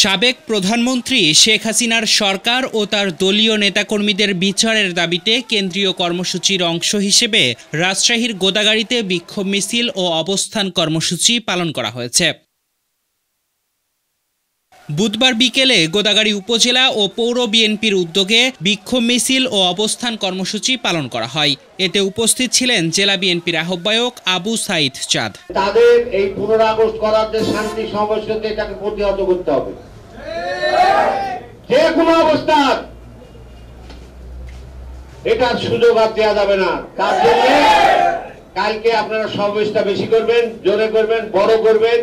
সাবেক প্রধানমন্ত্রী শেখ হাসিনার সরকার ও তার দলীয় নেতাকর্মীদের বিচারের দাবিতে কেন্দ্রীয় কর্মসূচির অংশ হিসেবে রাজশাহীর গোদাগাড়িতে বিক্ষোভ মিছিল ও অবস্থান কর্মসূচি পালন করা হয়েছে বুধবার বিকেলে গোদাগাড়ি উপজেলা ও পৌর বিএনপির উদ্যোগে বিক্ষোভ মিছিল ও অবস্থান কর্মসূচি পালন করা হয় এতে উপস্থিত ছিলেন জেলা বিএনপির আহ্বায়ক আবু সাইদ চাঁদ তাদের এই পনেরো আগস্ট করার যে শান্তি সমস্যাতে এটাকে প্রতিহত করতে হবে যে কোনো অবস্থা এটার সুযোগ আর দেওয়া যাবে না তার জন্য কালকে আপনারা সমাবেশটা বেশি করবেন জোরে করবেন বড় করবেন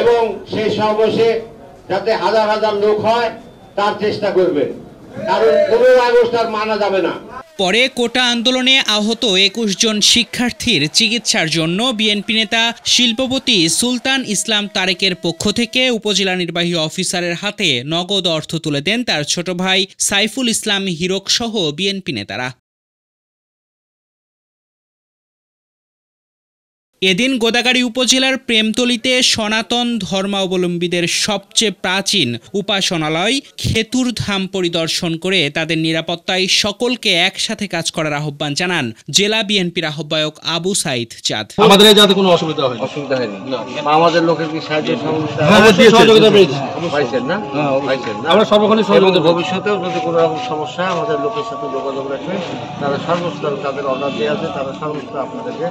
এবং সেই সমাবেশে যাতে হাজার হাজার লোক হয় তার চেষ্টা করবেন কারণ পনেরো আগস্ট আর মানা যাবে না পরে কোটা আন্দোলনে আহত একুশ জন শিক্ষার্থীর চিকিৎসার জন্য বিএনপি নেতা শিল্পপতি সুলতান ইসলাম তারেকের পক্ষ থেকে উপজেলা নির্বাহী অফিসারের হাতে নগদ অর্থ তুলে দেন তার ছোট ভাই সাইফুল ইসলাম হিরক সহ বিএনপি নেতারা এদিন গোদাগাড়ি উপজেলার প্রেমতলিতে সনাতন ধর্মাবলম্বীদের সবচেয়ে প্রাচীন উপাসনালয় খেতুর ধাম পরিদর্শন করে তাদের নিরাপত্তায় সকলকে একসাথে কাজ করার আহ্বান জানান জেলা বিএনপির আহ্বায়ক আবু সাইদ চাঁদ আমাদের যাতে কোনো অসুবিধা হয় অসুবিধা হয়নি আমাদের লোকের কি সাহায্য সহযোগিতা হ্যাঁ, হ্যাঁ, হ্যাঁ, পাইছেন না আমরা সর্বক্ষণে সহযোগিতা ভবিষ্যতেও যদি কোনো রকম সমস্যা আমাদের লোকের সাথে যোগাযোগ রাখবেন তারা সর্বস্তর তাদের অর্ডার দেওয়া আছে তারা সর্বস্তর আপনাদেরকে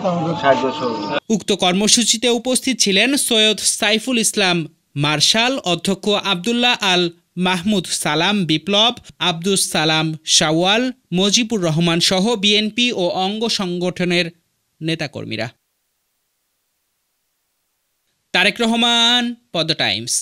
সাহায্য সহযোগিতা উক্ত কর্মসূচিতে উপস্থিত ছিলেন সৈয়দ সাইফুল ইসলাম মার্শাল অধ্যক্ষ আবদুল্লাহ আল মাহমুদ সালাম বিপ্লব আব্দুস সালাম শাওয়াল মজিবুর রহমান সহ বিএনপি ও অঙ্গ সংগঠনের নেতাকর্মীরা তারেক রহমান পদ্ম টাইমস